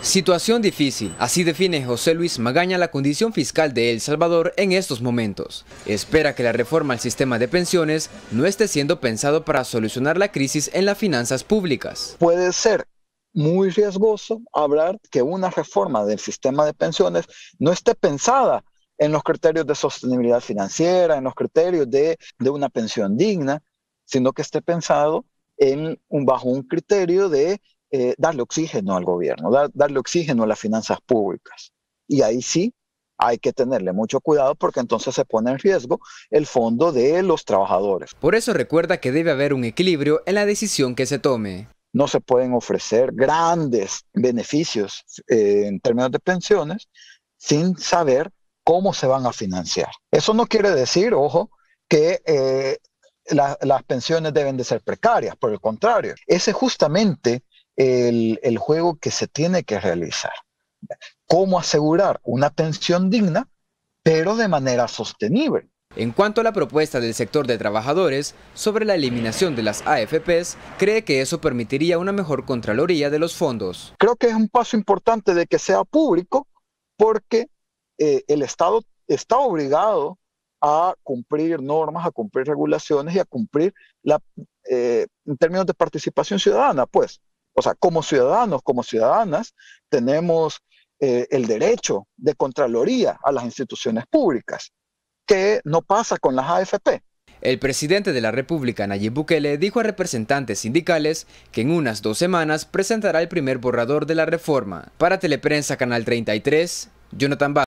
Situación difícil, así define José Luis Magaña la condición fiscal de El Salvador en estos momentos. Espera que la reforma al sistema de pensiones no esté siendo pensado para solucionar la crisis en las finanzas públicas. Puede ser muy riesgoso hablar que una reforma del sistema de pensiones no esté pensada en los criterios de sostenibilidad financiera, en los criterios de, una pensión digna, sino que esté pensado en bajo un criterio de eh, darle oxígeno al gobierno, darle oxígeno a las finanzas públicas. Y ahí sí hay que tenerle mucho cuidado porque entonces se pone en riesgo el fondo de los trabajadores. Por eso recuerda que debe haber un equilibrio en la decisión que se tome. No se pueden ofrecer grandes beneficios eh, en términos de pensiones sin saber cómo se van a financiar. Eso no quiere decir, ojo, que eh, las pensiones deben de ser precarias, por el contrario. Ese justamente el, juego que se tiene que realizar. Cómo asegurar una pensión digna, pero de manera sostenible. En cuanto a la propuesta del sector de trabajadores sobre la eliminación de las AFPs, cree que eso permitiría una mejor contraloría de los fondos. Creo que es un paso importante de que sea público porque eh, el Estado está obligado a cumplir normas, a cumplir regulaciones y a cumplir eh, en términos de participación ciudadana, pues. O sea, como ciudadanos, como ciudadanas, tenemos eh, el derecho de Contraloría a las instituciones públicas, que no pasa con las AFP. El presidente de la República, Nayib Bukele, dijo a representantes sindicales que en unas dos semanas presentará el primer borrador de la reforma. Para Teleprensa Canal 33, Jonathan Bach.